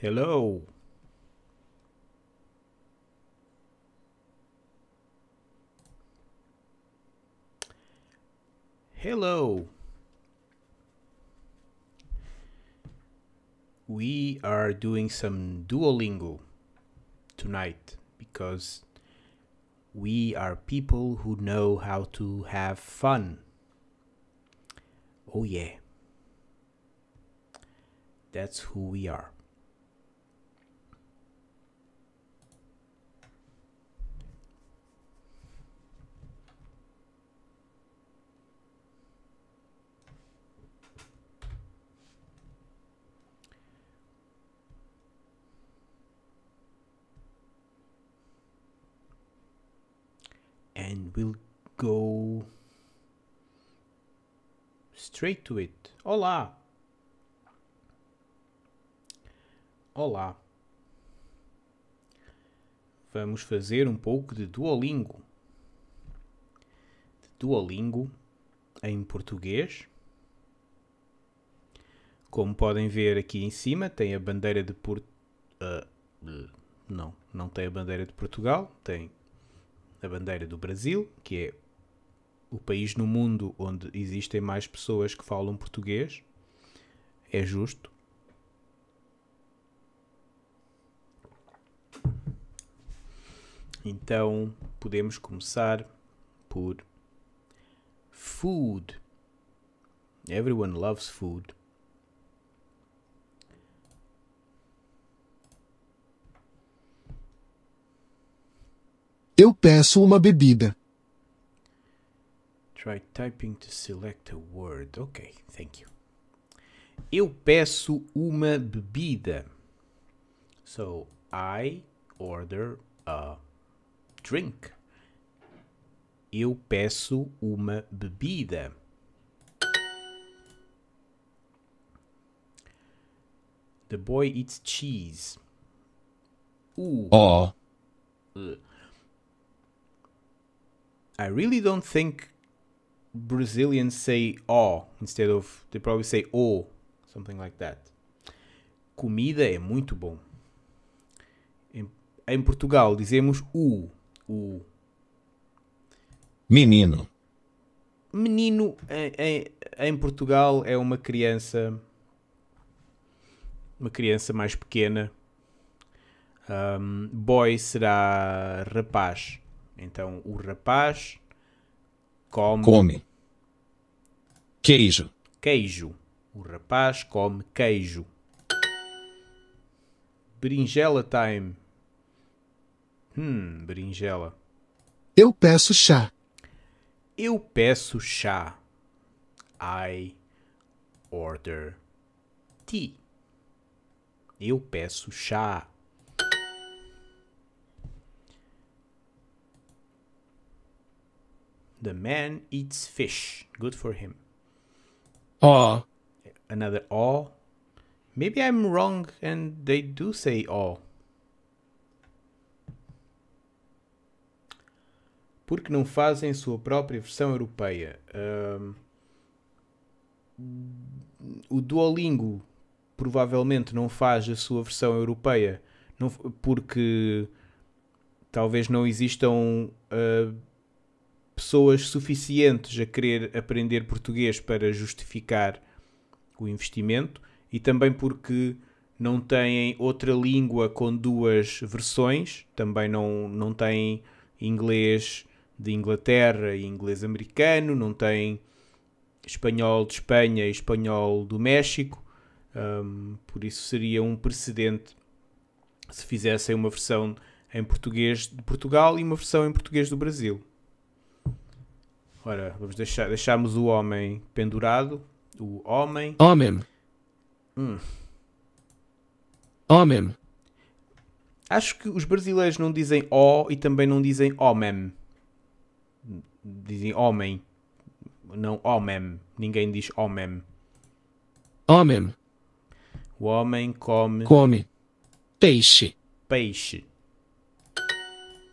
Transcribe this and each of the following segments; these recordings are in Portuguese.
Hello. Hello. We are doing some Duolingo tonight because we are people who know how to have fun. Oh, yeah. That's who we are. and we'll go straight to it. Olá! Olá! Vamos fazer um pouco de Duolingo. De Duolingo em português. Como podem ver aqui em cima, tem a bandeira de port Uh, não, não tem a bandeira de Portugal, tem a bandeira do Brasil, que é o país no mundo onde existem mais pessoas que falam português. É justo. Então podemos começar por food. Everyone loves food. Eu peço uma bebida. Try typing to select a word. Ok, thank you. Eu peço uma bebida. So I order a drink. Eu peço uma bebida. The boy eats cheese. Uh. Oh. I really don't think Brazilians say ó instead of they probably say o, something like that. Comida é muito bom. Em, em Portugal dizemos u, u. Menino. Menino em, em, em Portugal é uma criança uma criança mais pequena. Um, boy será rapaz. Então o rapaz come. Come. Queijo. Queijo. O rapaz come queijo. Berinjela time. Hum, berinjela. Eu peço chá. Eu peço chá. I order tea. Eu peço chá. The man eats fish. Good for him. Aw. Another aw. Maybe I'm wrong and they do say aw. Porque não fazem sua própria versão europeia? Um, o Duolingo provavelmente não faz a sua versão europeia não, porque talvez não existam uh, pessoas suficientes a querer aprender português para justificar o investimento e também porque não têm outra língua com duas versões, também não, não têm inglês de Inglaterra e inglês americano, não têm espanhol de Espanha e espanhol do México, um, por isso seria um precedente se fizessem uma versão em português de Portugal e uma versão em português do Brasil. Ora, vamos deixar deixamos o homem pendurado. O homem. Homem. Hum. Homem. Acho que os brasileiros não dizem O e também não dizem homem. Dizem homem. Não homem. Ninguém diz homem. Homem. O homem come. Come. Peixe. Peixe.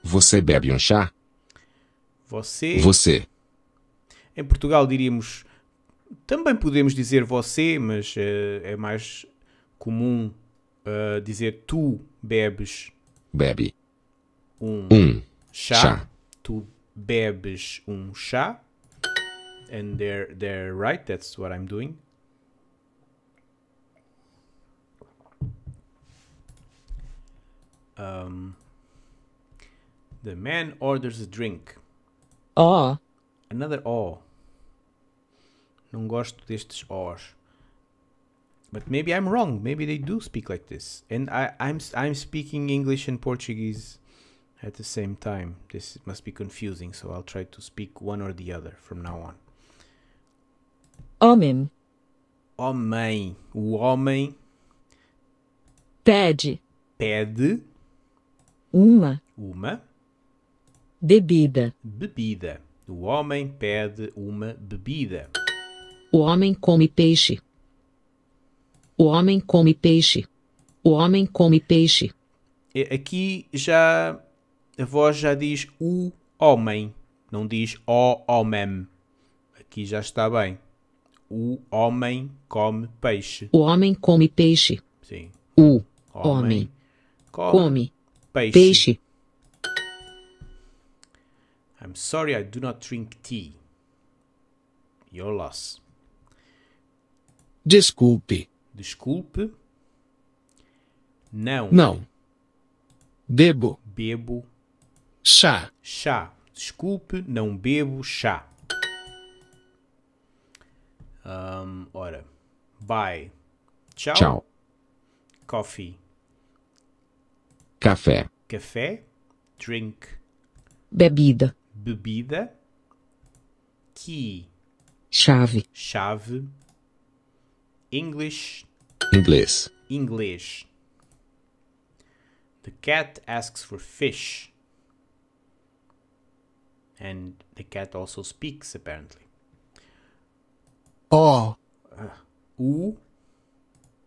Você bebe um chá? Você. Você. Em Portugal diríamos, também podemos dizer você, mas uh, é mais comum uh, dizer tu bebes. Bebe. Um, um chá. chá. Tu bebes um chá. And they're, they're right, that's what I'm doing. Um, the man orders a drink. Ah. Another oh. Não gosto destes Os. But maybe I'm wrong. Maybe they do speak like this. And I, I'm, I'm speaking English and Portuguese at the same time. This must be confusing, so I'll try to speak one or the other from now on. Homem. Homem. O homem pede. Pede. Uma. Uma. Bebida. Bebida. O homem pede uma bebida. O homem come peixe. O homem come peixe. O homem come peixe. Aqui já a voz já diz o homem, não diz o homem. Aqui já está bem. O homem come peixe. O homem come peixe. Sim. O homem, homem come, come peixe. peixe. I'm sorry I do not drink tea. Your loss. Desculpe. Desculpe. Não. Não. Bebo. Bebo. Chá. Chá. Desculpe, não bebo chá. Um, ora. Bye. Tchau. Tchau. Coffee. Café. Café. Drink. Bebida. Bebida. Key. Chave. Chave. English. Inglês. Inglês. The cat asks for fish. And the cat also speaks, apparently. Ó. Oh. o.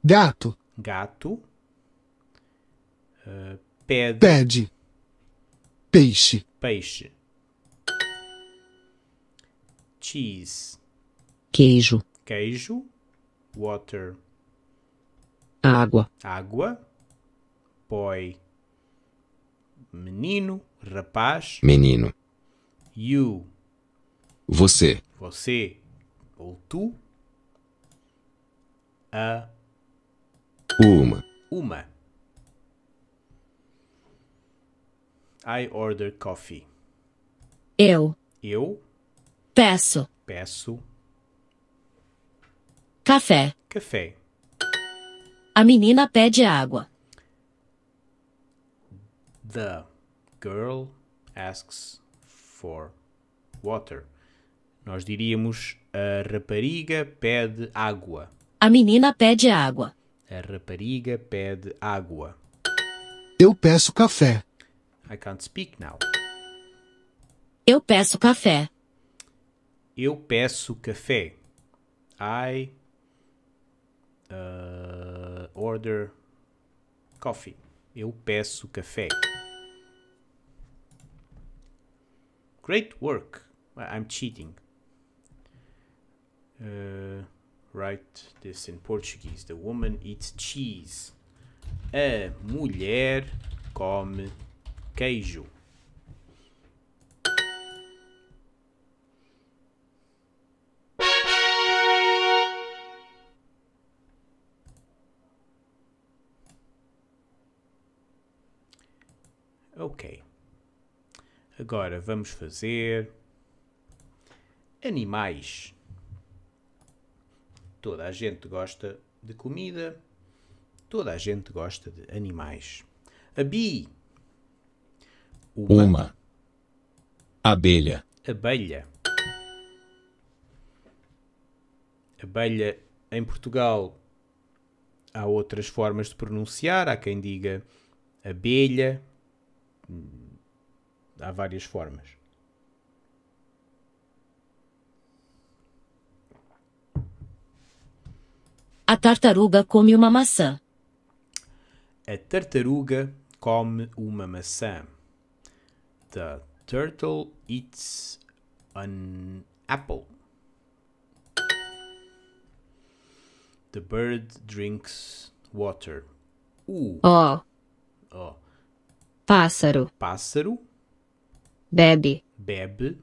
Gato. Gato. Uh, pede. Pede. Peixe. Peixe. Cheese. Queijo. Queijo water. Água. Água. Boy. Menino, rapaz. Menino. You. Você. Você ou tu. A. Uma. Uma. I order coffee. Eu. Eu. Peço. Peço. Café. Café. A menina pede água. The girl asks for water. Nós diríamos a rapariga pede água. A menina pede água. A rapariga pede água. Eu peço café. I can't speak now. Eu peço café. Eu peço café. I Uh, order coffee. Eu peço café. Great work. I'm cheating. Uh, write this in Portuguese. The woman eats cheese. A mulher come queijo. Ok. Agora vamos fazer animais. Toda a gente gosta de comida. Toda a gente gosta de animais. A bi. Uma. Uma. Abelha. Abelha. Abelha em Portugal há outras formas de pronunciar. Há quem diga abelha, Hum, há várias formas. A tartaruga come uma maçã. A tartaruga come uma maçã. The turtle eats an apple. The bird drinks water. Uh. Oh. Oh. Pássaro. Pássaro. Bebe. Bebe.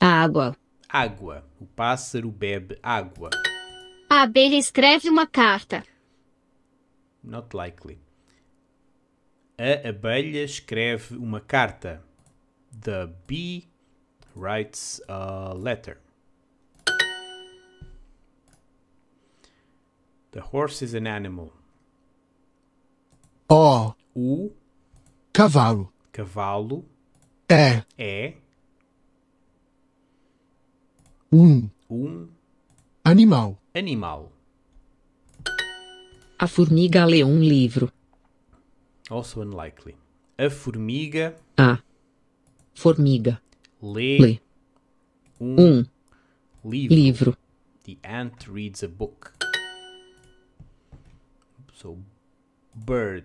Água. Água. O pássaro bebe água. A abelha escreve uma carta. Not likely. A abelha escreve uma carta. The bee writes a letter. The horse is an animal. O. O. Cavalo. Cavalo. É. É. Um. Um. Animal. Animal. A formiga lê um livro. Also unlikely. A formiga. A. Formiga. Lê. lê. Um. um. Livro. livro. The ant reads a book. So, bird.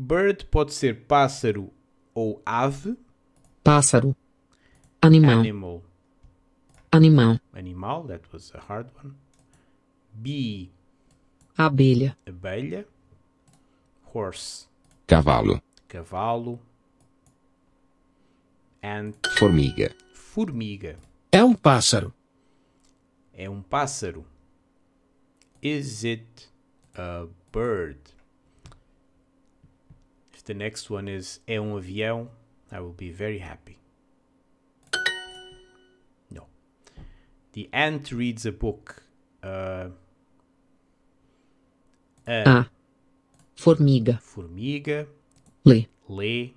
Bird pode ser pássaro ou ave. Pássaro. Animal. Animal. Animal. Animal, that was a hard one. Bee. Abelha. Abelha. Horse. Cavalo. Cavalo. Ant. Formiga. Formiga. É um pássaro. É um pássaro. Is it a bird? The next one is É um avião. I will be very happy. No. The ant reads a book. Uh, a. Uh, a. Ah. Formiga. Formiga. Lê. Lê.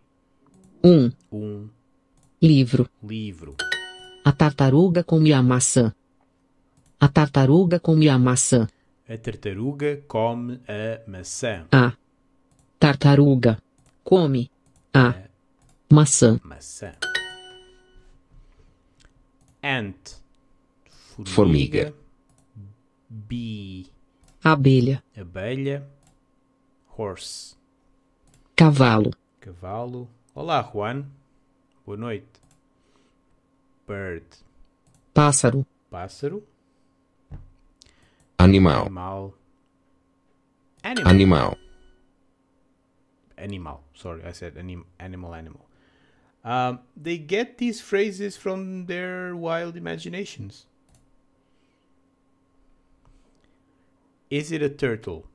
Um. Um. Livro. Livro. A tartaruga come a maçã. A tartaruga come a maçã. A tartaruga come a maçã. A. Tartaruga come a é. maçã. maçã. Ant. Formiga. formiga. Bee. Abelha. Abelha. Horse. Cavalo. Cavalo. Olá, Juan. Boa noite. Bird. Pássaro. Pássaro. Animal. Animal. Animal. Animal animal. Sorry, I said anim animal, animal. Um, they get these phrases from their wild imaginations. Is it a turtle?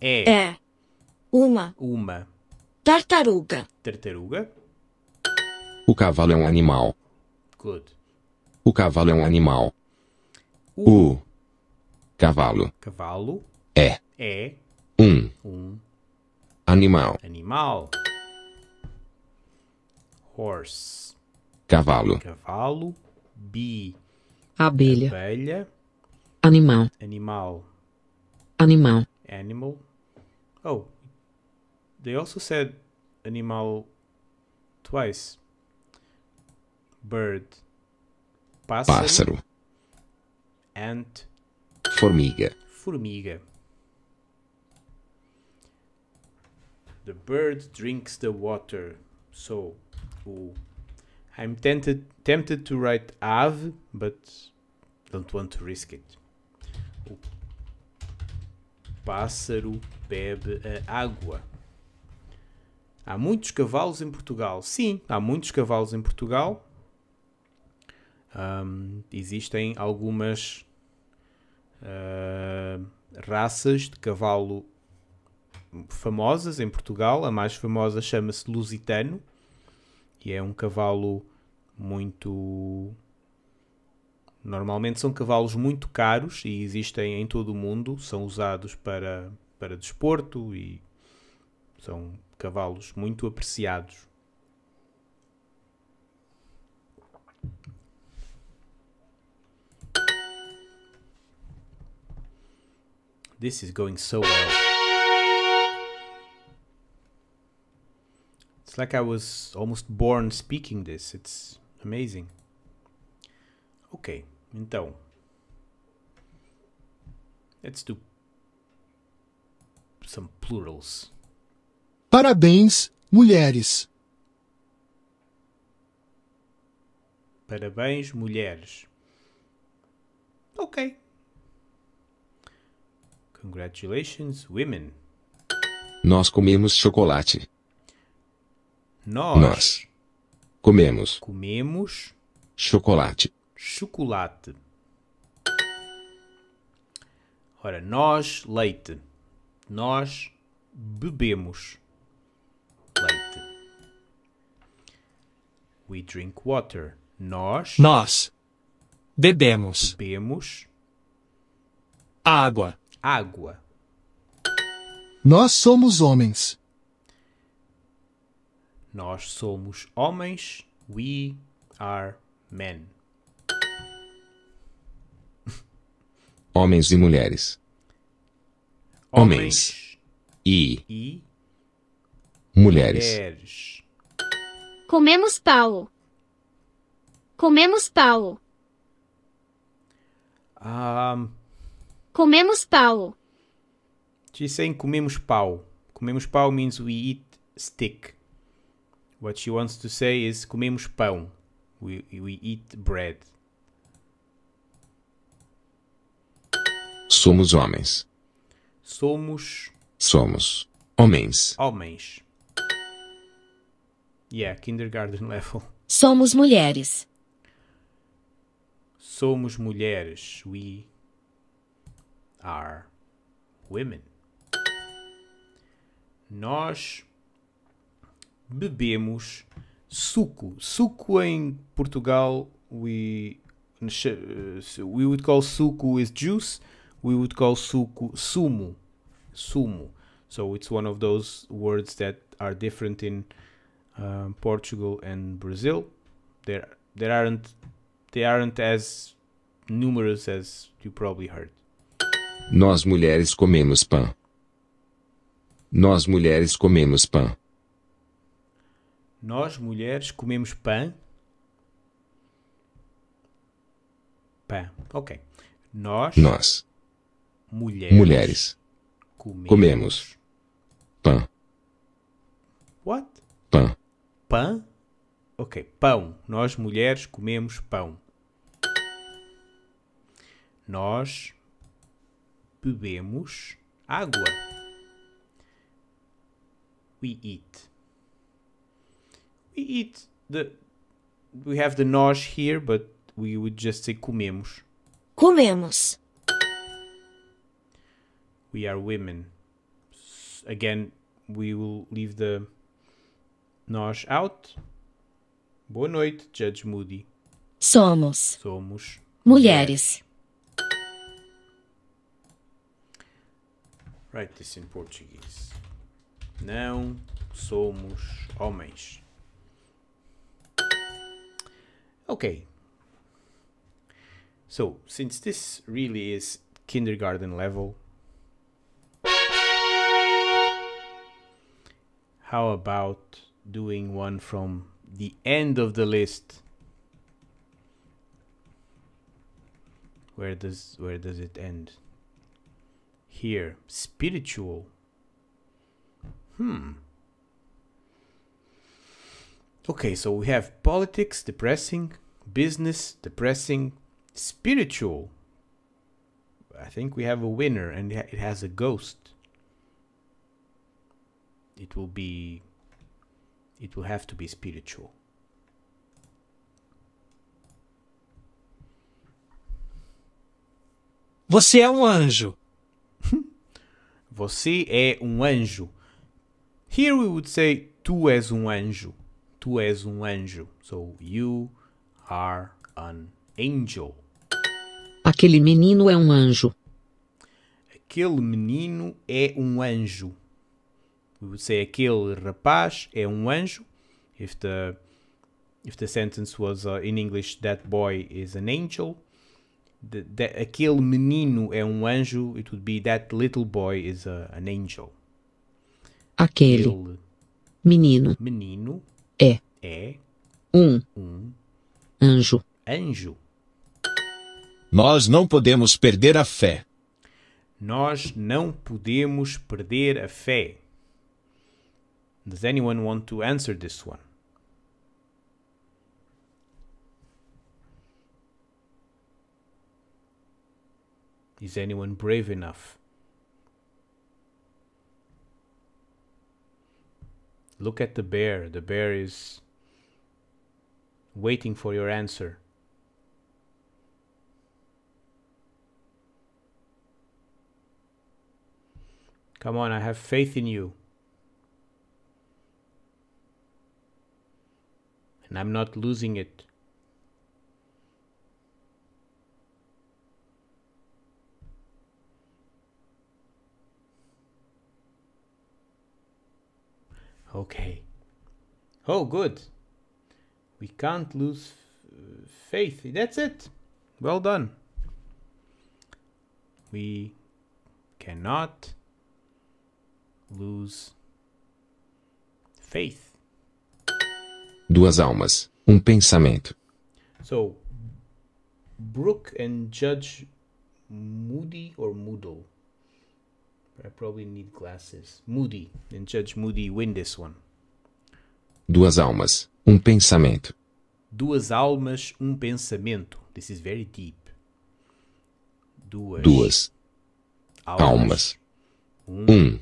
É. É. Uma. Uma. Tartaruga. Tartaruga. O cavalo é um animal. Good. O cavalo é um animal. O. o cavalo. Cavalo. É. É. Um. Um Animal. Animal. Horse. Cavalo. Cavalo. Bee. Abelha. Abelha. Animal. Animal. Animal. Animal. Oh, they also said animal twice. Bird. Pássaro. Pássaro. Ant. Formiga. Formiga. The bird drinks the water. So, o I'm tempted, tempted to write ave, but don't want to risk it. O pássaro bebe a água. Há muitos cavalos em Portugal. Sim, há muitos cavalos em Portugal. Um, existem algumas uh, raças de cavalo famosas em Portugal. A mais famosa chama-se Lusitano e é um cavalo muito. Normalmente são cavalos muito caros e existem em todo o mundo, são usados para, para desporto e são cavalos muito apreciados. This is going so well. It's like I was almost born speaking this. It's amazing. Ok, então. Let's do some plurals. Parabéns, mulheres. Parabéns, mulheres. Ok. Congratulations, women. Nós comemos chocolate. Nós, Nós comemos, comemos chocolate. Chocolate. Ora, nós leite. Nós bebemos leite. We drink water. Nós. Nós. Bebemos. Bebemos. Água. Água. Nós somos homens. Nós somos homens. We are men. Homens e mulheres. Homens. E. e mulheres. mulheres. Comemos pau. Comemos pau. Um, comemos pau. Dizem comemos pau. Comemos pau means we eat stick. What she wants to say is comemos pão. We, we eat bread. Somos homens. Somos. Somos. Homens. Homens. Yeah, kindergarten level. Somos mulheres. Somos mulheres. We are women. Nós bebemos suco. Suco em Portugal, we, eh, we would call suco is juice. We would call suco sumo. Sumo. So it's one of those words that are different in uh, Portugal and Brazil. There, there aren't, they aren't as numerous as you probably heard. Nós mulheres comemos pão. Nós mulheres comemos pão. Nós, mulheres, comemos pão. Pão, ok. Nós, Nós mulheres, mulheres comemos, comemos pão. What? Pão. Pão? Ok, pão. Nós, mulheres, comemos pão. Nós bebemos água. We eat we eat the... We have the nós here, but we would just say comemos. Comemos. We are women. Again, we will leave the nós out. Boa noite, Judge Moody. Somos. Somos. Mulheres. Write this in Portuguese. Não somos homens. Okay. So, since this really is kindergarten level, how about doing one from the end of the list? Where does where does it end? Here, spiritual. Hmm. Okay, so we have politics, depressing, business, depressing, spiritual. I think we have a winner and it has a ghost. It will be, it will have to be spiritual. Você é um anjo. Você é um anjo. Here we would say tu és um anjo. Tu és um anjo. So, you are an angel. Aquele menino é um anjo. Aquele menino é um anjo. We would say aquele rapaz é um anjo. If the if the sentence was uh, in English, that boy is an angel. The, the, aquele menino é um anjo. It would be that little boy is a, uh, an angel. Aquele, aquele menino. menino é. É. Um. Um. Anjo. Anjo. Nós não podemos perder a fé. Nós não podemos perder a fé. Does anyone want to answer this one? Is anyone brave enough? Look at the bear. The bear is waiting for your answer. Come on, I have faith in you. And I'm not losing it. Okay. Oh, good. We can't lose faith. That's it. Well done. We cannot lose faith. Duas almas, um pensamento. So, Brooke and Judge Moody or Moodle? I probably need glasses. Moody. And Judge Moody win this one. Duas almas, um pensamento. Duas almas, um pensamento. This is very deep. Duas. Duas. Almas. almas. Um. um.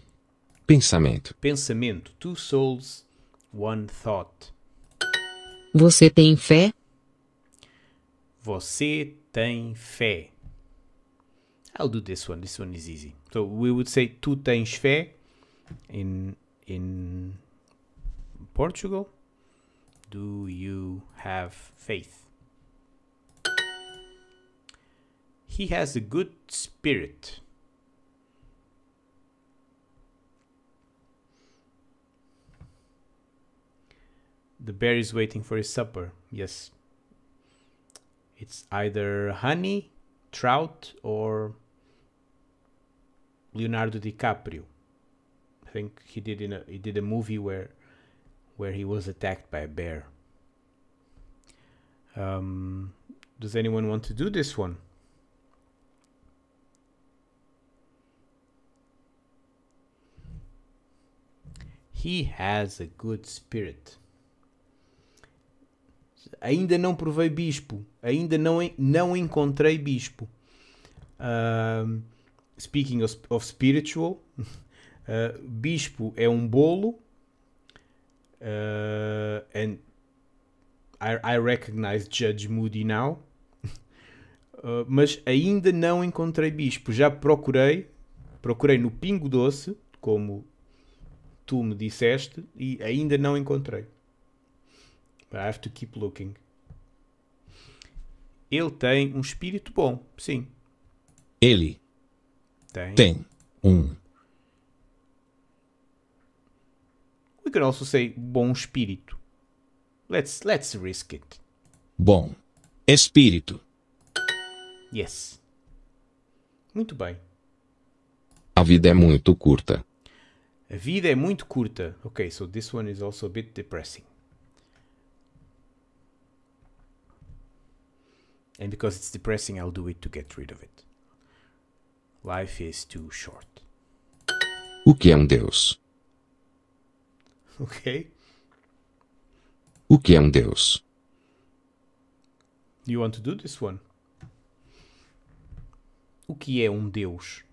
Pensamento. Pensamento. Two souls, one thought. Você tem fé? Você tem fé. I'll do this one. This one is easy. So we would say tu tens fé in in Portugal. Do you have faith? He has a good spirit. The bear is waiting for his supper. Yes. It's either honey, trout, or Leonardo DiCaprio. I think he did in a he did a movie where where he was attacked by a bear. Um, does anyone want to do this one? He has a good spirit. Ainda não provei bispo. Ainda não, não encontrei bispo. Um, Speaking of spiritual, uh, bispo é um bolo. Uh, and I, I, recognize Judge Moody now. Uh, mas ainda não encontrei bispo. Já procurei, procurei no Pingo Doce, como tu me disseste, e ainda não encontrei. But I have to keep looking. Ele tem um espírito bom, sim. Ele tem. Tem. Um. We can also say bom espírito. Let's, let's risk it. Bom espírito. Yes. Muito bem. A vida é muito curta. A vida é muito curta. Ok, so this one is also a bit depressing. And because it's depressing, I'll do it to get rid of it. Life is too short. O que é um Deus? Ok. O que é um Deus? You want to do this one? O que é um Deus?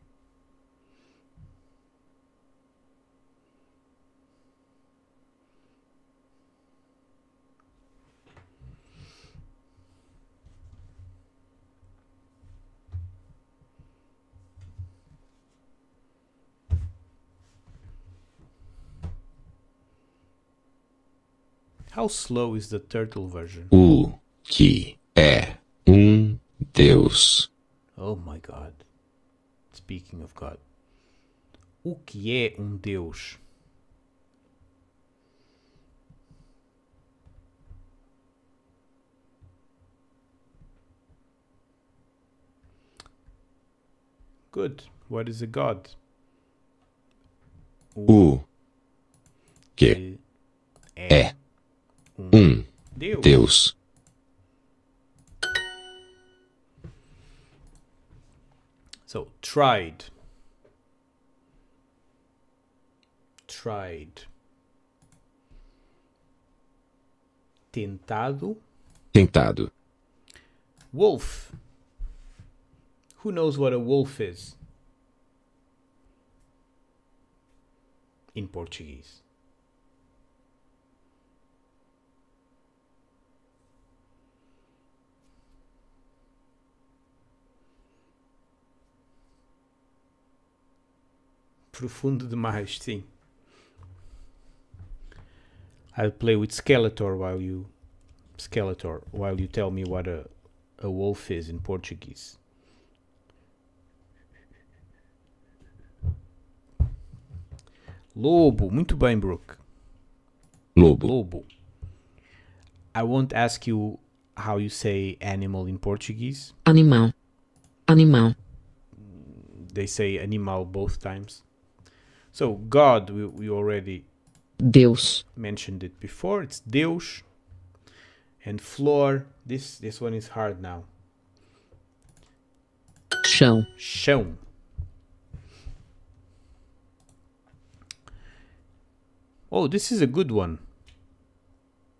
How slow is the turtle version? O que é um Deus? Oh my God. Speaking of God. O que é um Deus? Good. What is a God? O, o que é. é. um Deus. So, tried. Tried. Tentado. Tentado. Wolf. Who knows what a wolf is? In Portuguese. profundo demais, sim. I'll play with Skeletor while you Skeletor while you tell me what a a wolf is in Portuguese. Lobo, muito bem, Brooke. Lobo. Lobo. I won't ask you how you say animal in Portuguese. Animal. Animal. They say animal both times. So God, we, we already Deus mentioned it before. It's Deus and floor. This this one is hard now. Chão. Chão. Oh, this is a good one.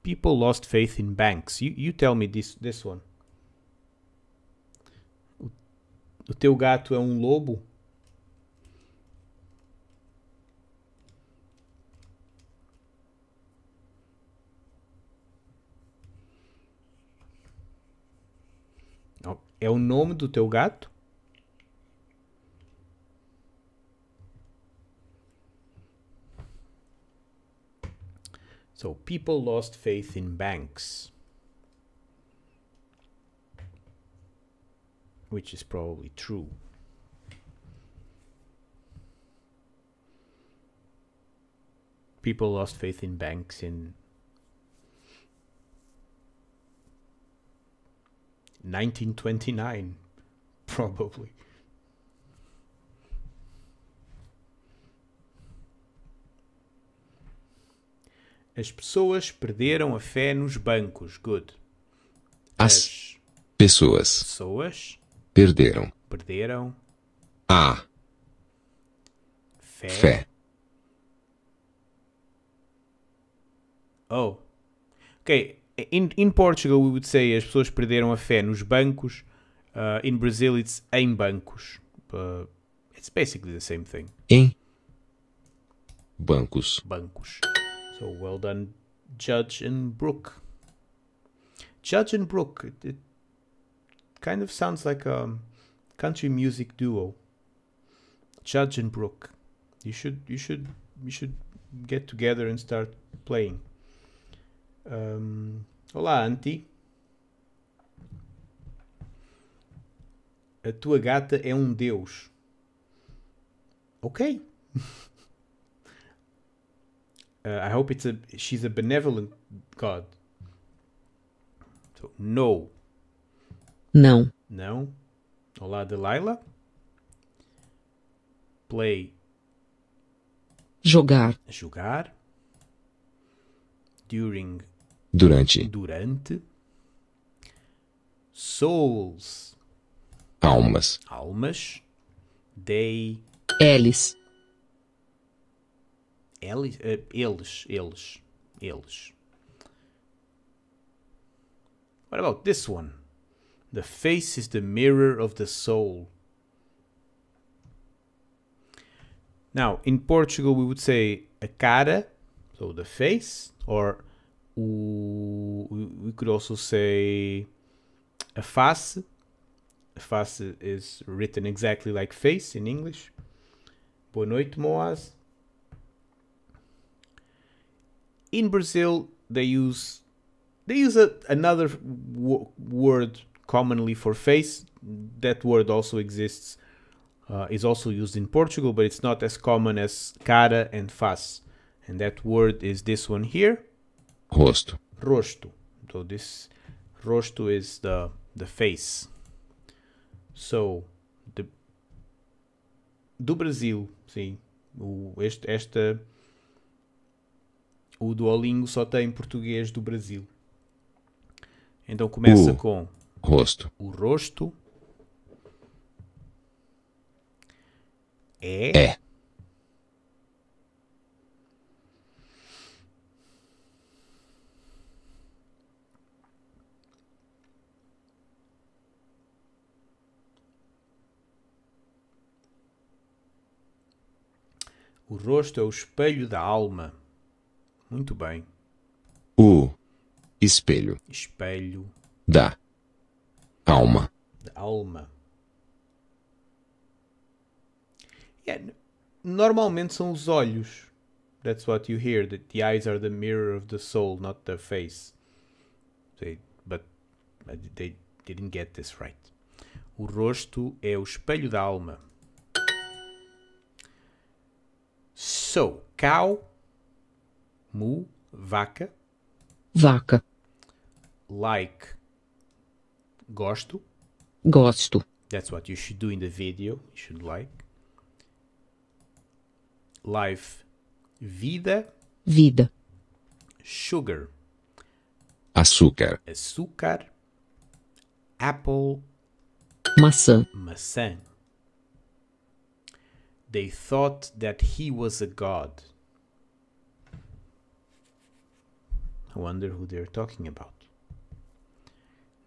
People lost faith in banks. You you tell me this this one. O teu gato é um lobo? É o nome do teu gato? So people lost faith in banks. Which is probably true. People lost faith in banks in 1929, probably. As pessoas perderam a fé nos bancos. Good. As, As pessoas, pessoas perderam, perderam a fé. fé. Oh. Ok in, Portugal, we would say as pessoas perderam a fé nos bancos. Uh, in Brazil, it's em bancos. Uh, it's basically the same thing. Em bancos. Bancos. So well done, Judge and Brooke. Judge and Brooke. It, it kind of sounds like a country music duo. Judge and Brooke. You should you should you should get together and start playing. Um, olá, Anti. A tua gata é um deus. Ok. Uh, I hope it's a she's a benevolent god. So, no. Não. Não. Olá, Delilah. Play. Jogar. Jogar. During durante, durante souls, almas, almas, they, eles, eles, eh, eles, eles, eles. What about this one? The face is the mirror of the soul. Now, in Portugal, we would say a cara, so the face, or we could also say a face. A face is written exactly like face in English. Boa noite, Moaz. In Brazil, they use they use a, another word commonly for face. That word also exists, uh, is also used in Portugal, but it's not as common as cara and face. And that word is this one here. Rosto. Rosto. So this rosto is the the face. So the do Brasil, sim. O, este, esta o Duolingo só tem português do Brasil. Então começa o com rosto. O rosto é, é. O rosto é o espelho da alma. Muito bem. O espelho. Espelho. Da alma. Da alma. Yeah. É, normalmente são os olhos. That's what you hear. That the eyes are the mirror of the soul, not the face. They, but, but they didn't get this right. O rosto é o espelho da alma. So, cow, mu, vaca. Vaca. Like, gosto. Gosto. That's what you should do in the video. You should like. Life, vida. Vida. Sugar. Açúcar. Açúcar. Apple. Maçã. Maçã. They thought that he was a god. I wonder who they're talking about.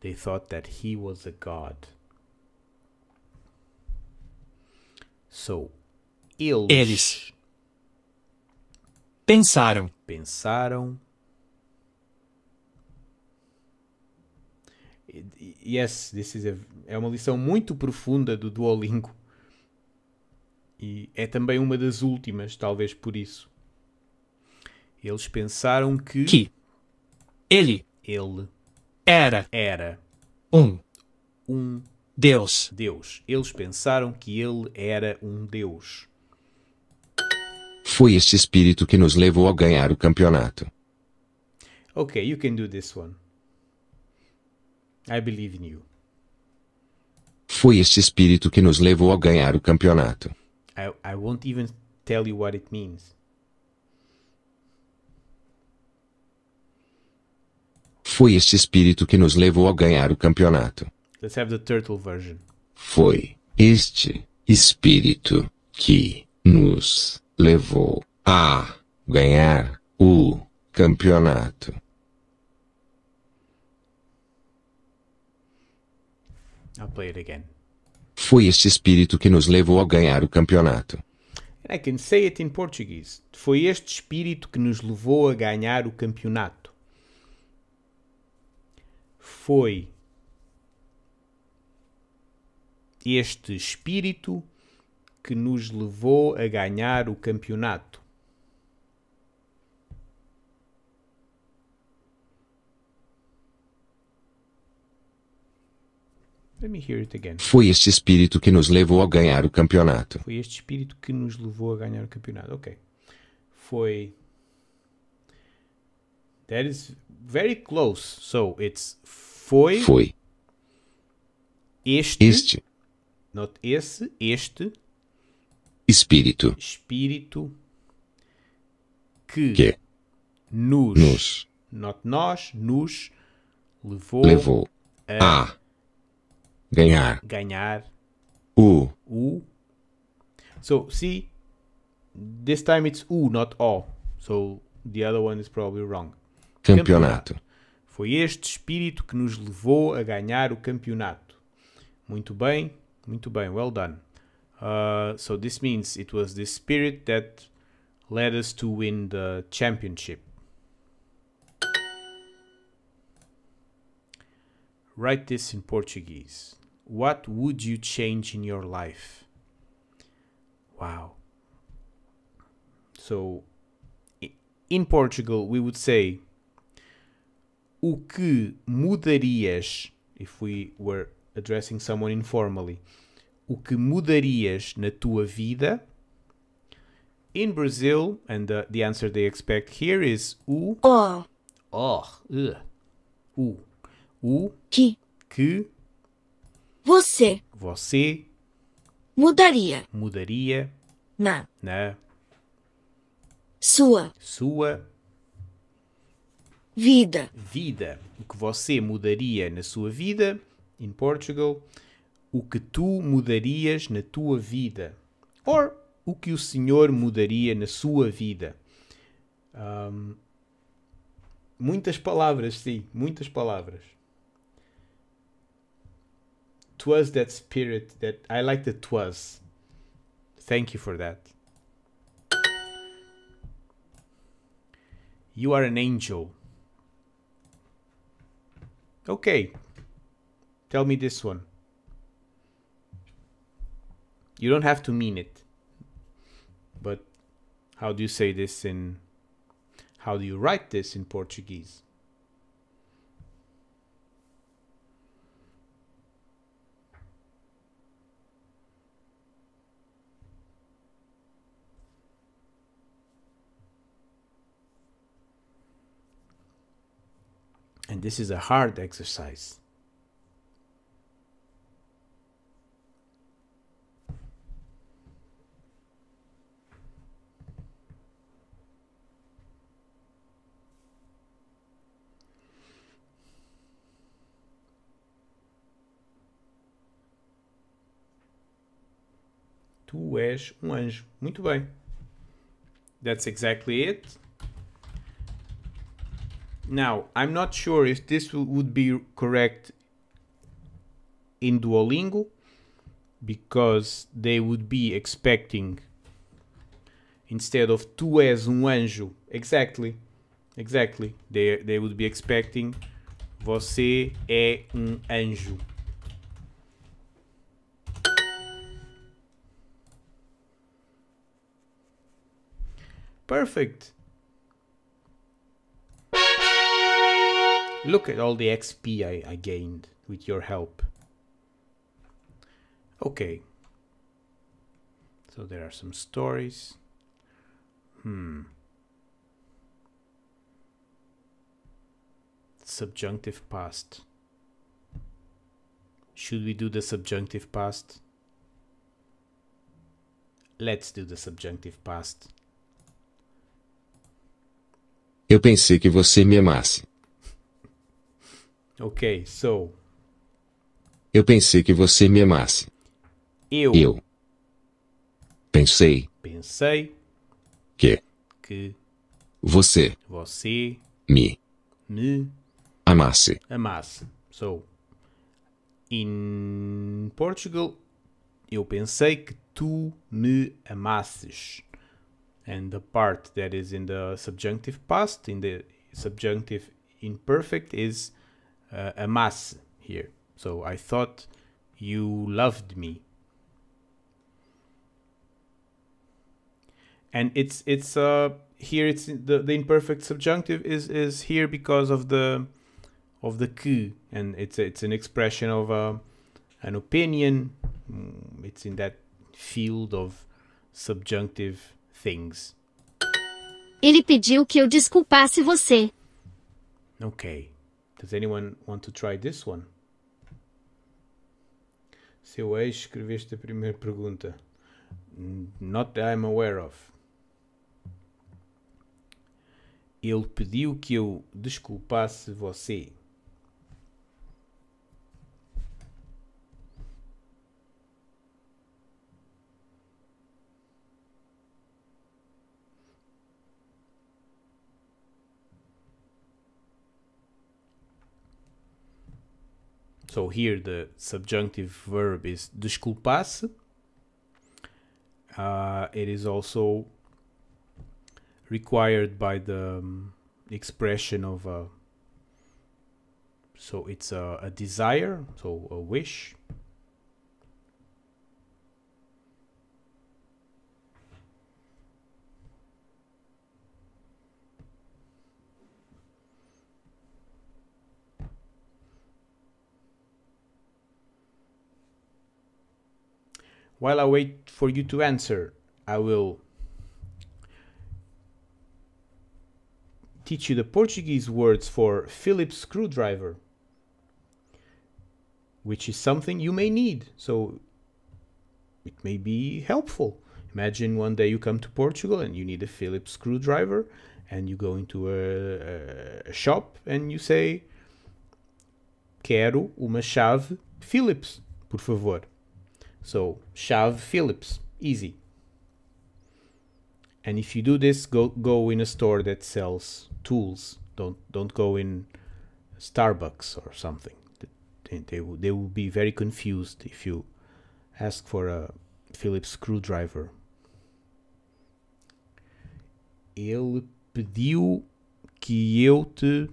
They thought that he was a god. So, eles, eles pensaram. Pensaram. Yes, this is a, é uma lição muito profunda do Duolingo. E é também uma das últimas, talvez por isso. Eles pensaram que. Que ele. Ele. Era. Era. Um. Um. Deus. Deus. Eles pensaram que ele era um Deus. Foi este espírito que nos levou a ganhar o campeonato. Ok, you can do this one. I believe in you. Foi este espírito que nos levou a ganhar o campeonato. I, I won't even tell you what it means. Foi este espírito que nos levou a ganhar o campeonato. Let's have the turtle version. Foi este espírito que nos levou a ganhar o campeonato. I'll play it again. Foi este espírito que nos levou a ganhar o campeonato. I can say it in Portuguese. Foi este espírito que nos levou a ganhar o campeonato. Foi este espírito que nos levou a ganhar o campeonato. Foi este espírito que nos levou a ganhar o campeonato. Foi este espírito que nos levou a ganhar o campeonato. Ok. Foi. That is very close. So it's foi. Foi. Este. Este. Not esse, este. Espírito. Espírito. Que. que nos, nos. Not nós, nos. Levou. Levou. a, a Ganhar. Ganhar. U. U. So see, this time it's U, not O. So the other one is probably wrong. Campeonato. campeonato. Foi este espírito que nos levou a ganhar o campeonato. Muito bem, muito bem, well done. Uh, so this means it was this spirit that led us to win the championship. Write this in Portuguese. What would you change in your life? Wow. So, in Portugal, we would say, O que mudarias, if we were addressing someone informally, O que mudarias na tua vida? In Brazil, and the, the answer they expect here is O. Oh. Oh. Uh, o. o que que você você mudaria mudaria na na sua sua vida vida o que você mudaria na sua vida in Portugal o que tu mudarias na tua vida or o que o senhor mudaria na sua vida um, muitas palavras sim muitas palavras twas that spirit that I liked. the twas. Thank you for that. You are an angel. Okay. Tell me this one. You don't have to mean it. But how do you say this in how do you write this in Portuguese? And this is a hard exercise. Tu és um anjo. Muito bem. That's exactly it. Now, I'm not sure if this would be correct in Duolingo because they would be expecting instead of tu és um anjo. Exactly. Exactly. They, they would be expecting você é um anjo. Perfect. Look at all the XP I, I gained with your help. Okay. So there are some stories. Hmm. Subjunctive past. Should we do the subjunctive past? Let's do the subjunctive past. Eu pensei que você me amasse. Ok, so. Eu pensei que você me amasse. Eu. Eu. Pensei. Pensei. Que. Que. Você. Você. Me. Me. Amasse. Amasse. So. In Portugal, eu pensei que tu me amasses. And the part that is in the subjunctive past, in the subjunctive imperfect, is uh, a mass here. So I thought you loved me. And it's it's uh here it's the, the imperfect subjunctive is is here because of the of the ku and it's it's an expression of uh, an opinion. Mm, it's in that field of subjunctive things. Ele pediu que eu desculpasse você. Okay. Does anyone want to try this one? Seu ex escreveste esta primeira pergunta. Not that I'm aware of. Ele pediu que eu desculpasse você. So here the subjunctive verb is desculpasse. Uh, it is also required by the um, expression of a, uh, so it's a, a desire, so a wish. While I wait for you to answer, I will teach you the Portuguese words for Phillips screwdriver, which is something you may need. So it may be helpful. Imagine one day you come to Portugal and you need a Phillips screwdriver and you go into a, a shop and you say, Quero uma chave Phillips, por favor. So Shav Phillips, easy. And if you do this, go go in a store that sells tools. Don't don't go in Starbucks or something. They, they, will, they will be very confused if you ask for a Phillips screwdriver. Ele pediu que eu te.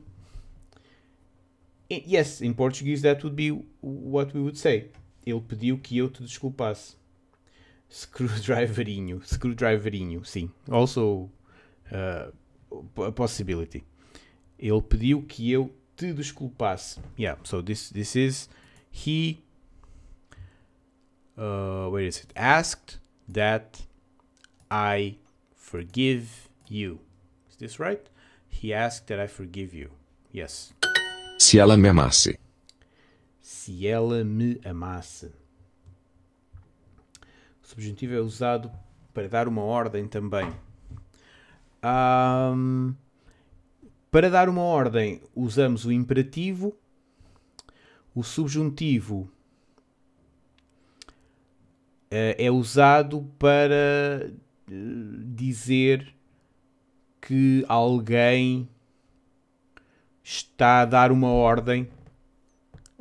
Yes, in Portuguese, that would be what we would say. ele pediu que eu te desculpasse. Screwdriverinho, screwdriverinho, sim. Also uh, a possibility. Ele pediu que eu te desculpasse. Yeah, so this this is he uh, where is it? Asked that I forgive you. Is this right? He asked that I forgive you. Yes. Se ela me amasse se ela me amasse. O subjuntivo é usado para dar uma ordem também. Um, para dar uma ordem, usamos o imperativo, o subjuntivo eh, é usado para eh, dizer que alguém está a dar uma ordem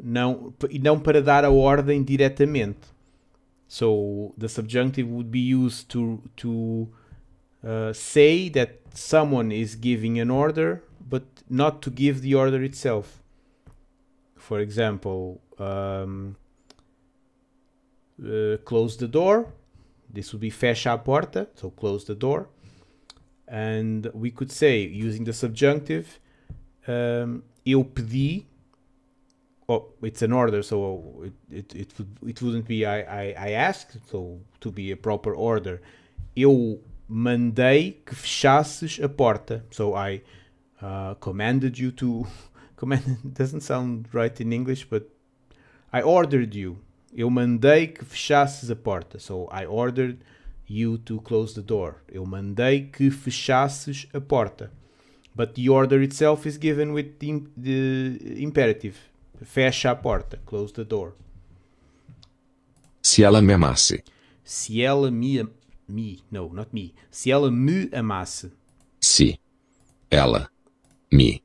não, não para dar a ordem diretamente. So the subjunctive would be used to, to uh, say that someone is giving an order, but not to give the order itself. For example, um, uh, close the door. This would be fecha a porta, so close the door. And we could say, using the subjunctive, um, eu pedi oh, it's an order, so it it it, it wouldn't be I, I I asked, so to be a proper order. Eu mandei que fechasses a porta. So I uh, commanded you to command doesn't sound right in English, but I ordered you. Eu mandei que fechasses a porta. So I ordered you to close the door. Eu mandei que fechasses a porta. But the order itself is given with the, the imperative. Fecha a porta. Close the door. Se ela me amasse. Se ela me. Me. No, not me. Se ela me amasse. Se. Ela. Me.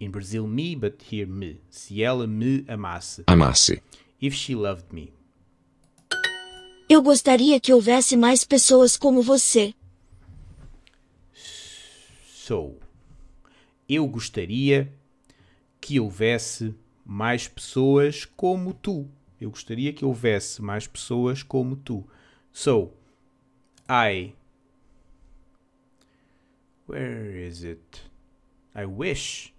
In Brazil, me, but here, me. Se ela me amasse. Amasse. If she loved me. Eu gostaria que houvesse mais pessoas como você. Sou. Eu gostaria que houvesse mais pessoas como tu. Eu gostaria que houvesse mais pessoas como tu. So, I. Where is it? I wish.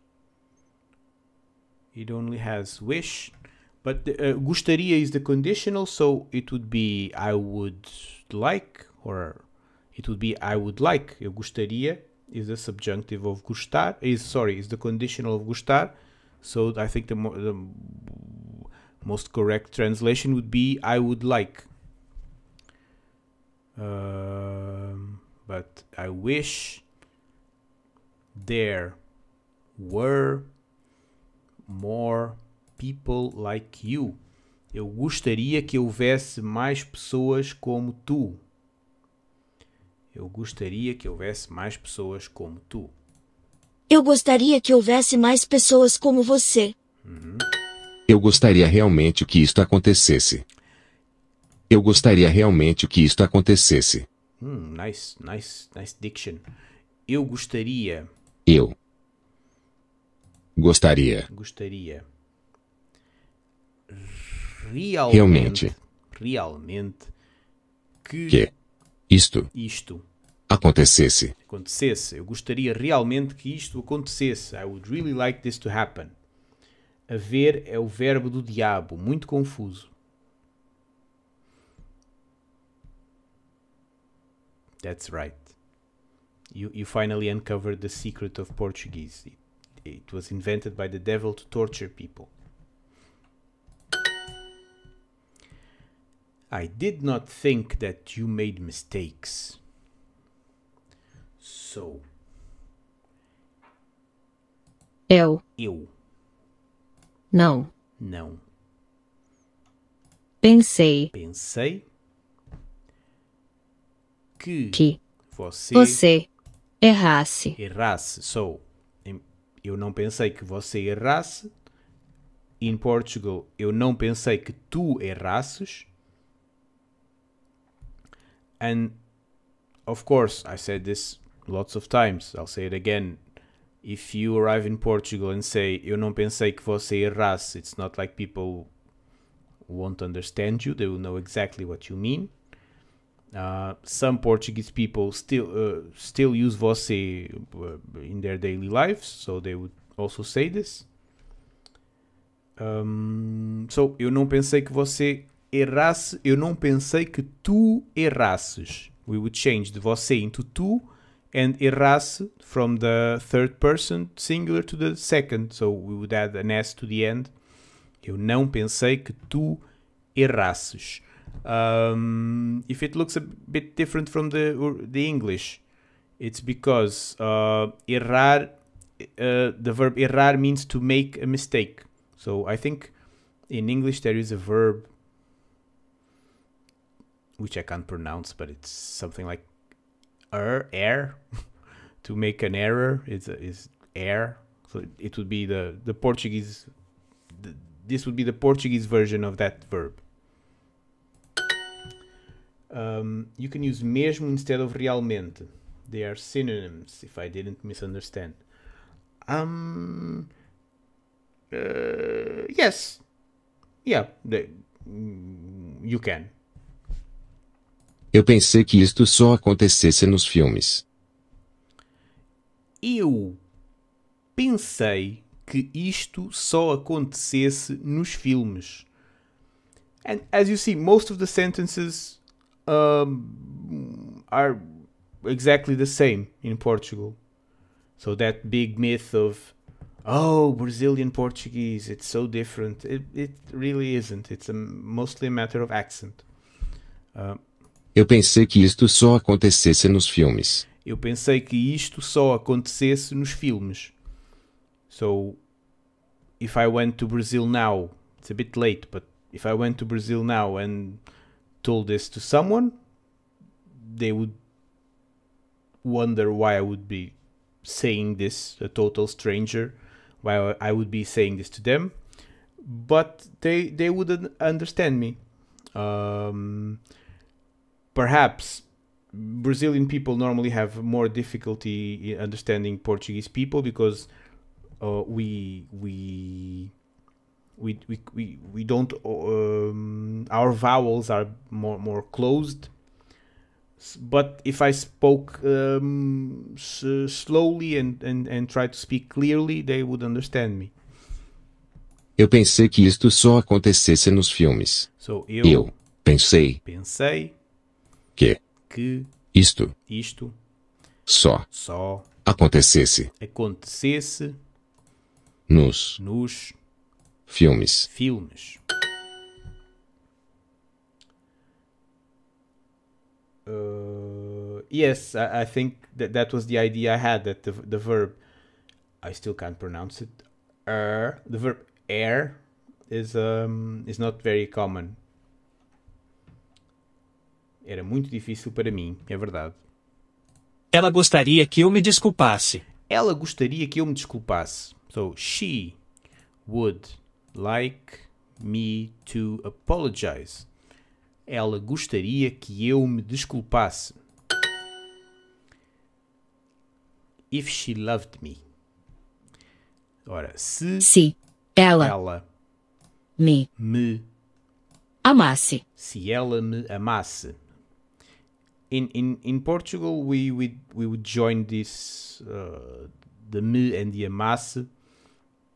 It only has wish. But the, uh, is the conditional, so it would be I would like, or it would be I would like. Eu gostaria is the subjunctive of gustar. Is sorry, is the conditional of gustar. So I think the, mo the most correct translation would be I would like. Um, but I wish there were more people like you. Eu gostaria que houvesse mais pessoas como tu. Eu gostaria que houvesse mais pessoas como tu. Eu gostaria que houvesse mais pessoas como você. Eu gostaria realmente que isto acontecesse. Eu gostaria realmente que isto acontecesse. Hum, nice, nice, nice diction. Eu gostaria. Eu. Gostaria. Gostaria. Realmente. Realmente. Realmente. Que. que? Isto. Isto acontecesse. Acontecesse. Eu gostaria realmente que isto acontecesse. I would really like this to happen. Haver é o verbo do diabo, muito confuso. That's right. You, you finally uncovered the secret of Portuguese. It, it was invented by the devil to torture people. I did not think that you made mistakes. Sou. Eu. Eu. Não. Não. Pensei. Pensei. Que. que você. Você. Errasse. Errasse. Sou. Eu não pensei que você errasse. In Portugal, eu não pensei que tu errasses. And of course, I said this lots of times. I'll say it again. If you arrive in Portugal and say, Eu não pensei que você errasse, it's not like people won't understand you, they will know exactly what you mean. Uh, some Portuguese people still uh, still use você uh, in their daily lives, so they would also say this. Um, so, eu não pensei que você errasse, eu não pensei que tu errasses. We would change the você into tu and eras from the third person singular to the second. So we would add an S to the end. Eu não pensei que tu errasses. Um, if it looks a bit different from the, the English, it's because uh, errar, uh, the verb errar means to make a mistake. So I think in English there is a verb which I can't pronounce, but it's something like er, air to make an error it's is air so it, it would be the the portuguese the, this would be the portuguese version of that verb um, you can use mesmo instead of realmente they are synonyms if i didn't misunderstand um uh, yes yeah they, you can Eu pensei que isto só acontecesse nos filmes. Eu pensei que isto só acontecesse nos filmes. And as you see, most of the sentences um, are exactly the same in Portugal. So that big myth of oh Brazilian Portuguese, it's so different. It, it really isn't. It's a, mostly a matter of accent. Uh, eu pensei que isto só acontecesse nos filmes. Eu pensei que isto só acontecesse nos filmes. So, if I went to Brazil now, it's a bit late, but if I went to Brazil now and told this to someone, they would wonder why I would be saying this a total stranger, why I would be saying this to them, but they they wouldn't understand me. Um, perhaps Brazilian people normally have more difficulty understanding Portuguese people because uh, we we we we we don't um, our vowels are more more closed. But if I spoke um, slowly and, and, and tried to speak clearly, they would understand me. Eu pensei que isto só acontecesse nos filmes. So, eu, eu pensei, pensei que, que isto, isto só, só acontecesse, acontecesse nos, nos filmes. filmes. Uh, yes, I, I, think that that was the idea I had that the, the verb, I still can't pronounce it, er, the verb air er is um, is not very common era muito difícil para mim, é verdade. Ela gostaria que eu me desculpasse. Ela gostaria que eu me desculpasse. So, she would like me to apologize. Ela gostaria que eu me desculpasse. If she loved me. Ora, se, se ela, ela me, me amasse. Se ela me amasse. in in in Portugal we we we would join this uh, the me and the amas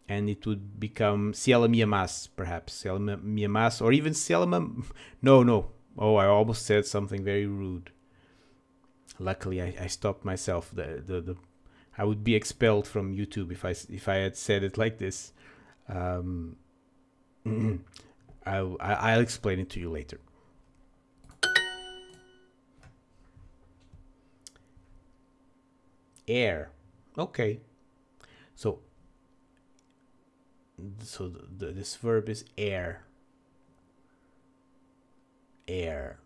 and it would become Ciela Miamas, perhaps Ciela Miamas, or even Ciela. No, no. Oh, I almost said something very rude. Luckily, I, I stopped myself. The, the the I would be expelled from YouTube if I if I had said it like this. Um, I, I'll explain it to you later. air. Okay. So so the, the, this verb is air. Air.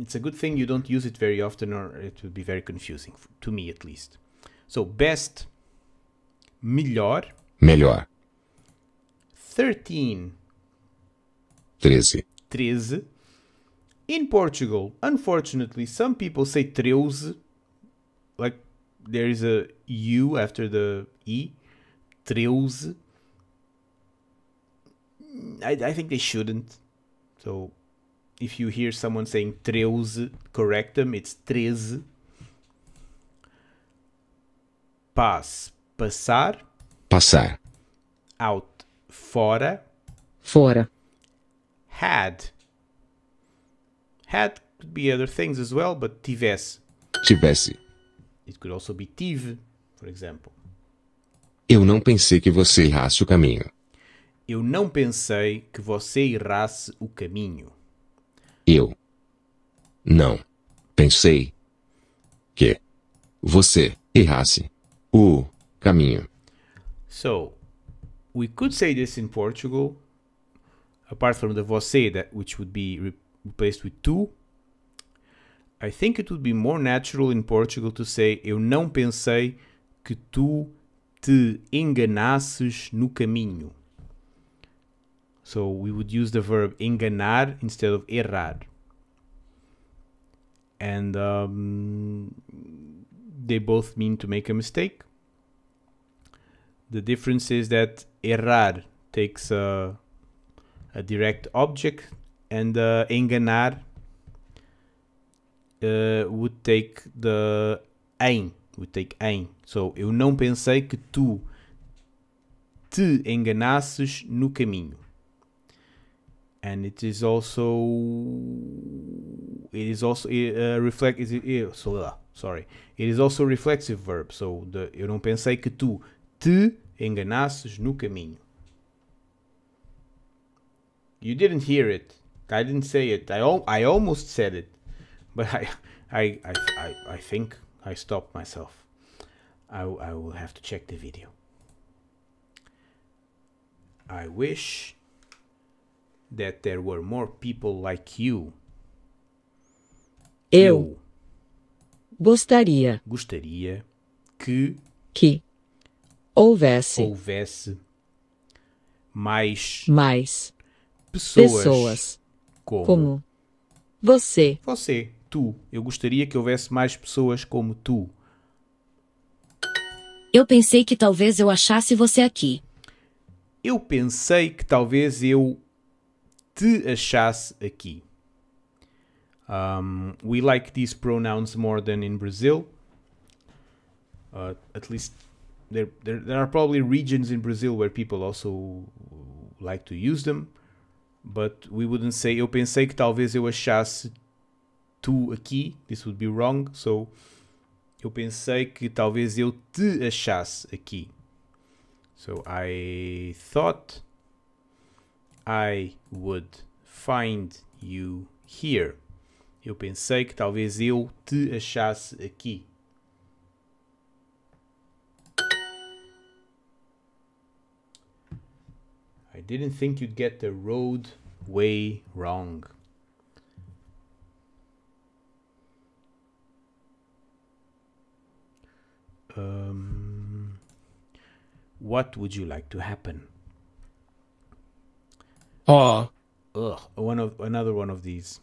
It's a good thing you don't use it very often or it would be very confusing to me at least. So best melhor. Melhor. 13. 13. 13. In Portugal, unfortunately, some people say 13 there is a U after the E, Treus. I, I think they shouldn't. So if you hear someone saying Treus, correct them, it's Treze. Pass, passar. Passar. Out, fora. Fora. Had. Had could be other things as well, but tivesse. Tivesse. It could also be tive, for example. Eu não pensei que você errasse o caminho. Eu não pensei que você errasse o caminho. Eu não pensei que você errasse o caminho. So, we could say this in Portugal, apart from the você, that, which would be replaced with tu, I think it would be more natural in Portugal to say eu não pensei que tu te enganasses no caminho. So we would use the verb enganar instead of errar. And um, they both mean to make a mistake. The difference is that errar takes a, a direct object and uh, enganar uh, would take the em, would take em. So, eu não pensei que tu te enganasses no caminho. And it is also it is also uh, reflect is it, so, uh, sorry. It is also a reflexive verb. So, the, eu não pensei que tu te enganasses no caminho. You didn't hear it. I didn't say it. I, I almost said it. but I, I, I, I, I think I stopped myself. I, I will have to check the video. I wish that there were more people like you. Eu, gostaria. Gostaria que que houvesse houvesse mais mais pessoas, pessoas como, como você. Você tu. Eu gostaria que houvesse mais pessoas como tu. Eu pensei que talvez eu achasse você aqui. Eu pensei que talvez eu te achasse aqui. Um, we like these pronouns more than in Brazil. Uh, at least there, there, there are probably regions in Brazil where people also like to use them. But we wouldn't say eu pensei que talvez eu achasse to aqui, this would be wrong, so eu pensei que talvez eu te achasse aqui. So I thought I would find you here. Eu pensei que talvez eu te achasse aqui. I didn't think you'd get the road way wrong. um, what would you like to happen? Ah. Ugh, one of another one of these.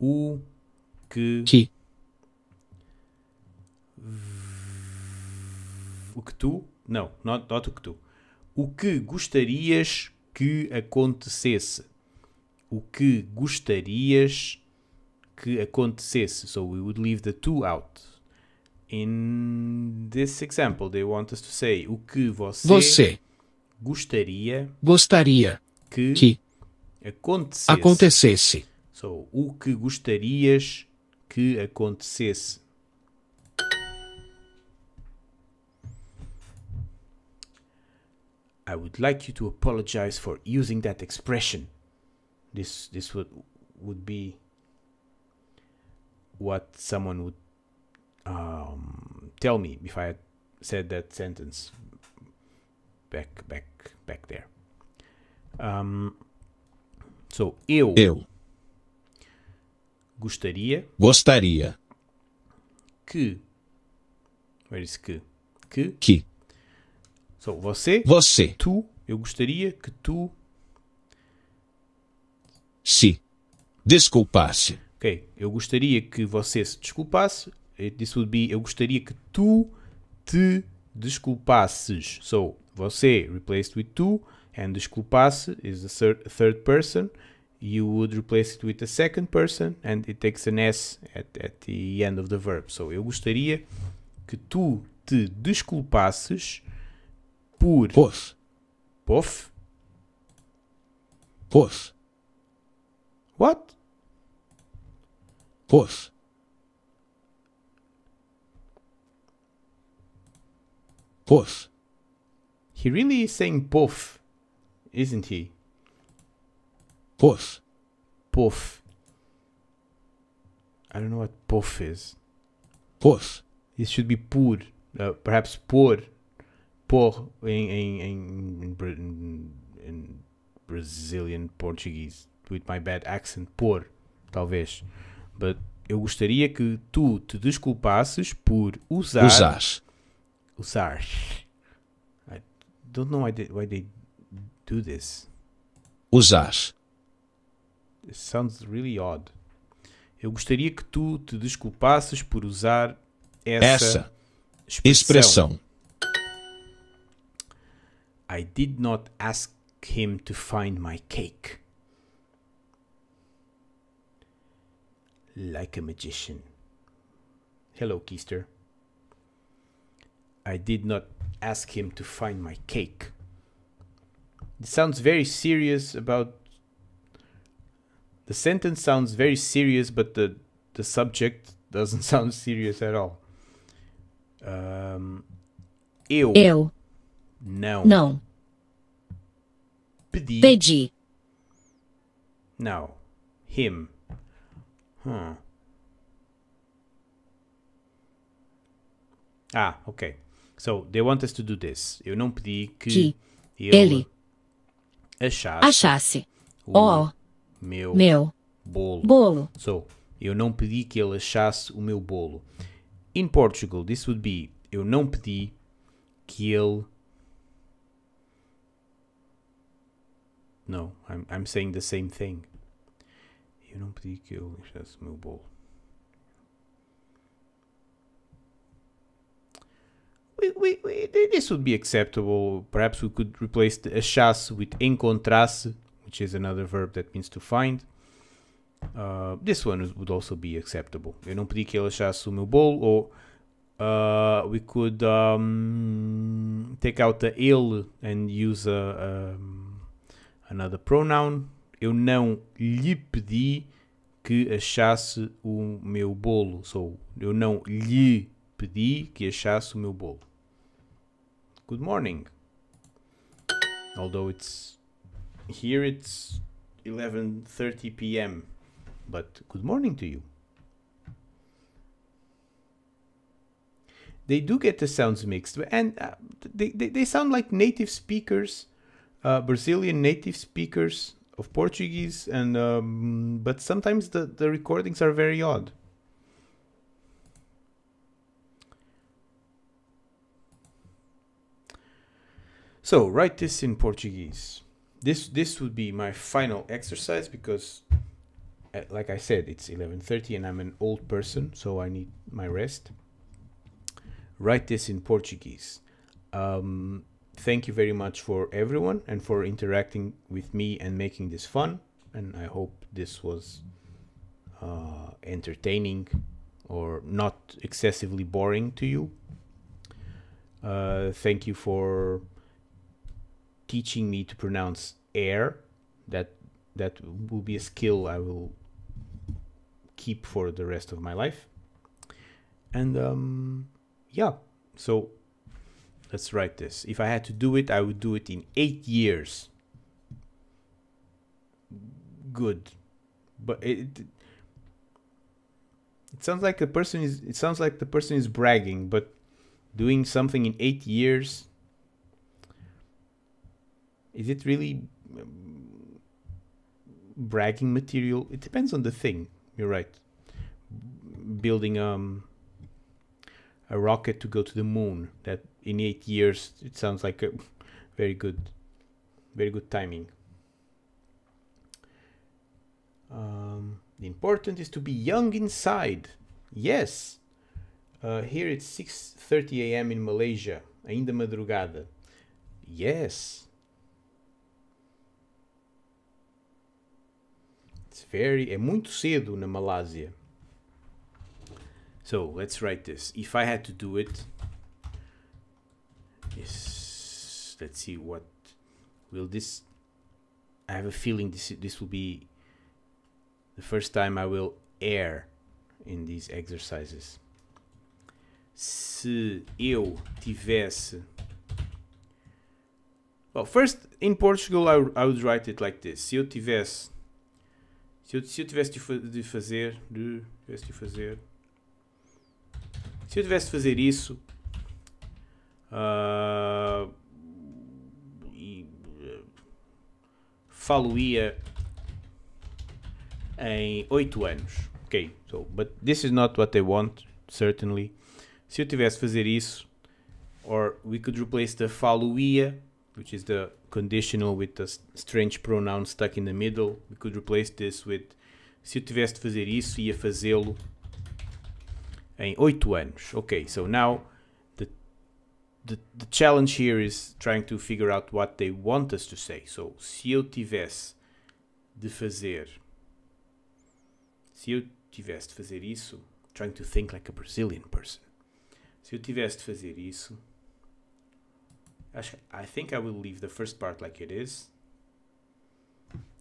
O que que o que tu No, not, not o que tu. O que gostarias que acontecesse? O que gostarias que acontecesse? So we would leave the two out. In this example, they want us to say o que você, você gostaria, gostaria que, que acontecesse. acontecesse. So, o que gostarias que acontecesse. I would like you to apologize for using that expression. This this would would be what someone would um, tell me if I had said that sentence back back back there. Um, so eu, eu gostaria gostaria que where is que que que so você você tu eu gostaria que tu se desculpasse. Ok, eu gostaria que você se desculpasse This would be. Eu gostaria que tu te desculpasses. So, você replaced with tu and desculpasse is a third, a third person. You would replace it with a second person and it takes an S at, at the end of the verb. So, eu gostaria que tu te desculpasses por. Pof. Pof. Pof. What? Pof. Poof. He really is saying poof, isn't he? Poof. Poof. I don't know what poof is. Poof. It should be pur. Uh, perhaps por. Por in, in, in, in, in Brazilian Portuguese. With my bad accent. Por. Talvez. But eu gostaria que tu te desculpasses por usar. Usar usar. I don't know why they, why they do this. Usar. It sounds really odd. Eu gostaria que tu te desculpasses por usar essa, essa expressão. expressão. I did not ask him to find my cake. Like a magician. Hello, Keister. I did not ask him to find my cake. It sounds very serious about... The sentence sounds very serious, but the, the subject doesn't sound serious at all. Um, eu. Eu. Não. Não. Pedi. Pedi. Now, him. Huh. Ah, okay. So, they want us to do this. Eu não pedi que, que ele achasse, achasse o oh, meu, meu bolo. bolo. So, eu não pedi que ele achasse o meu bolo. In Portugal, this would be eu não pedi que ele No, I'm, I'm saying the same thing. Eu não pedi que ele achasse o meu bolo. we, we, we, this would be acceptable. Perhaps we could replace the achas with encontrasse, which is another verb that means to find. Uh, this one would also be acceptable. Eu não pedi que ele achasse o meu bolo, or uh, we could um, take out the ele and use a, um, another pronoun. Eu não lhe pedi que achasse o meu bolo. So, eu não lhe pedi que achasse o meu bolo. Good morning. Although it's here it's 11:30 p.m. but good morning to you. They do get the sounds mixed and uh, they, they, they sound like native speakers, uh, Brazilian native speakers of Portuguese and um, but sometimes the, the recordings are very odd. So write this in Portuguese. This this would be my final exercise because, uh, like I said, it's 11:30 and I'm an old person, so I need my rest. Write this in Portuguese. Um, thank you very much for everyone and for interacting with me and making this fun. And I hope this was uh, entertaining or not excessively boring to you. Uh, thank you for teaching me to pronounce air. That that will be a skill I will keep for the rest of my life. And um, yeah, so let's write this. If I had to do it, I would do it in eight years. Good, but it it sounds like the person is it sounds like the person is bragging, but doing something in eight years is it really um, bragging material? It depends on the thing. You're right. Building um, a rocket to go to the moon. That in eight years, it sounds like a very good, very good timing. Um, the important is to be young inside. Yes. Uh, here it's 6.30 a.m. in Malaysia, ainda madrugada. Yes. It's very, é muito cedo na Malásia. So let's write this. If I had to do it, yes, let's see what will this. I have a feeling this this will be the first time I will err in these exercises. Se eu tivesse Well, first in Portugal, I, I would write it like this: Se eu tivesse Se eu, se eu tivesse de, fa de fazer. De, tivesse de fazer. Se eu tivesse de fazer isso. Uh, e, uh, em 8 anos. Ok, so, but this is not what they want, certainly. Se eu tivesse de fazer isso. Or we could replace the faluia. which is the conditional with the strange pronoun stuck in the middle. We could replace this with se eu tivesse de fazer isso, ia fazê-lo em oito anos. Okay, so now the, the, the challenge here is trying to figure out what they want us to say. So, se eu tivesse de fazer... Se eu tivesse de fazer isso... Trying to think like a Brazilian person. Se eu tivesse de fazer isso... I think I will leave the first part like it is.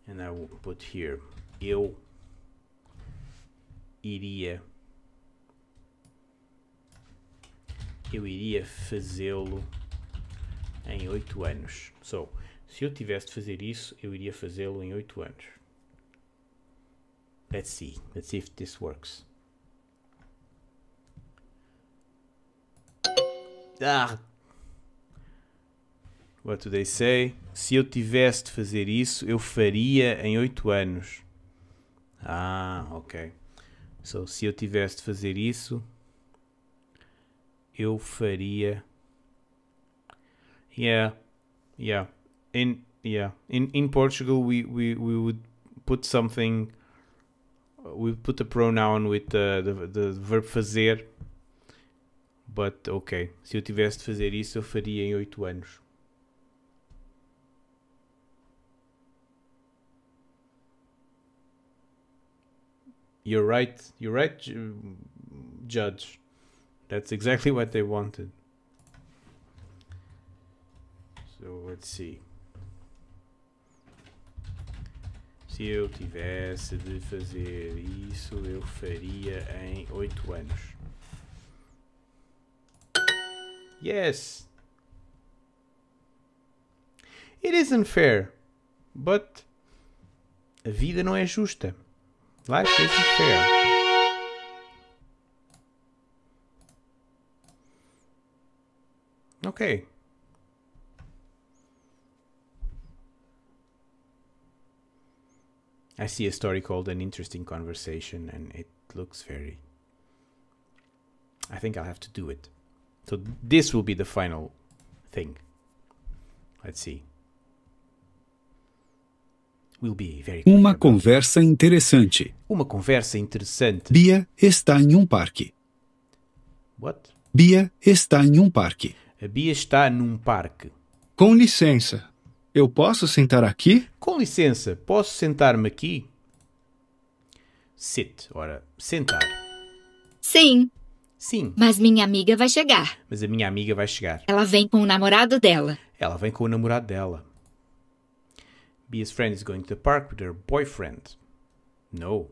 And I will put here, eu iria eu iria fazê-lo em 8 anos. So, se eu tivesse de fazer isso, eu iria fazê-lo em 8 anos. Let's see. Let's see if this works. Ah, What Do They Say? Se eu tivesse de fazer isso, eu faria em 8 anos. Ah, ok. So, se eu tivesse de fazer isso, eu faria. Yeah, yeah. In yeah, in in Portugal, we we we would put something. Uh, we put a pronoun with the uh, the, the verb fazer. But ok, se eu tivesse de fazer isso, eu faria em 8 anos. You're right. You're right, Judge. That's exactly what they wanted. So let's see. Se eu tivesse de fazer isso, eu faria em oito anos. Yes! It isn't fair, but a vida não é justa. Life isn't fair. Okay. I see a story called An Interesting Conversation and it looks very... I think I'll have to do it. So this will be the final thing. Let's see. Uma conversa interessante. Uma conversa interessante. Bia está em um parque. What? Bia está em um parque. A Bia está num parque. Com licença, eu posso sentar aqui? Com licença, posso sentar-me aqui? Sit, ora, sentar. Sim. Sim. Mas minha amiga vai chegar. Mas a minha amiga vai chegar. Ela vem com o namorado dela. Ela vem com o namorado dela. B's friend is going to the park with her boyfriend. No.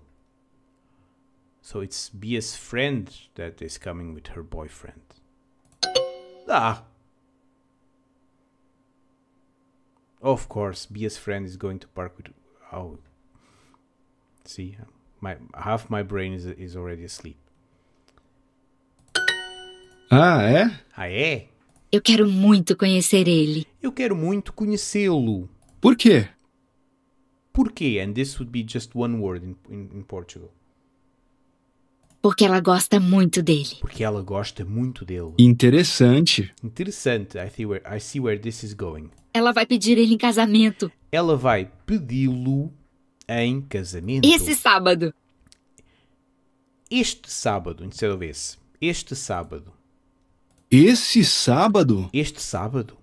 So it's B's friend that is coming with her boyfriend. Ah! Of course, B's friend is going to park with... Oh. See, my half my brain is, is already asleep. Ah, é? Ah, é? Eu quero muito conhecer ele. Eu quero muito conhecê-lo. Por quê? Porquê? And this would be just one word in, in, in Portugal. Porque ela gosta muito dele. Porque ela gosta muito dele. Interessante. Interessante. I see where, I see where this is going. Ela vai pedir ele em casamento. Ela vai pedi-lo em casamento. Esse sábado. Este sábado, instead of esse. Este sábado. Esse sábado? Este sábado.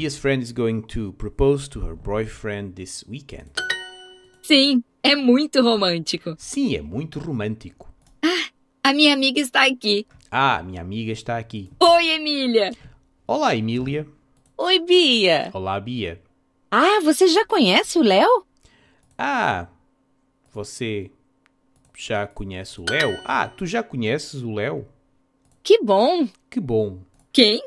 Pia's friend is going to propose to her boyfriend this weekend. Sim, é muito romântico. Sim, é muito romântico. Ah, a minha amiga está aqui. Ah, minha amiga está aqui. Oi, Emília. Olá, Emília. Oi, Bia. Olá, Bia. Ah, você já conhece o Léo? Ah, você já conhece o Léo? Ah, tu já conheces o Léo? Que bom. Que bom. Quem?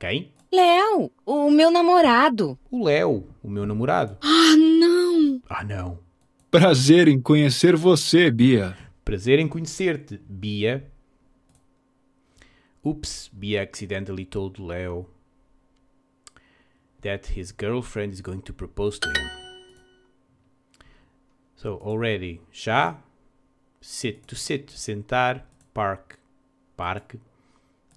Quem? Léo, o meu namorado. O Léo, o meu namorado. Ah, não! Ah, não. Prazer em conhecer você, Bia. Prazer em conhecer-te, Bia. Oops, Bia accidentally told Leo that his girlfriend is going to propose to him. So already, já, sit, to sit, sentar, park, park,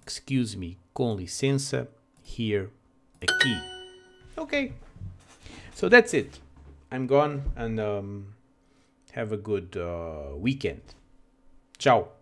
excuse me, com licença, here a key. Okay, so that's it. I'm gone and um, have a good uh, weekend. Ciao.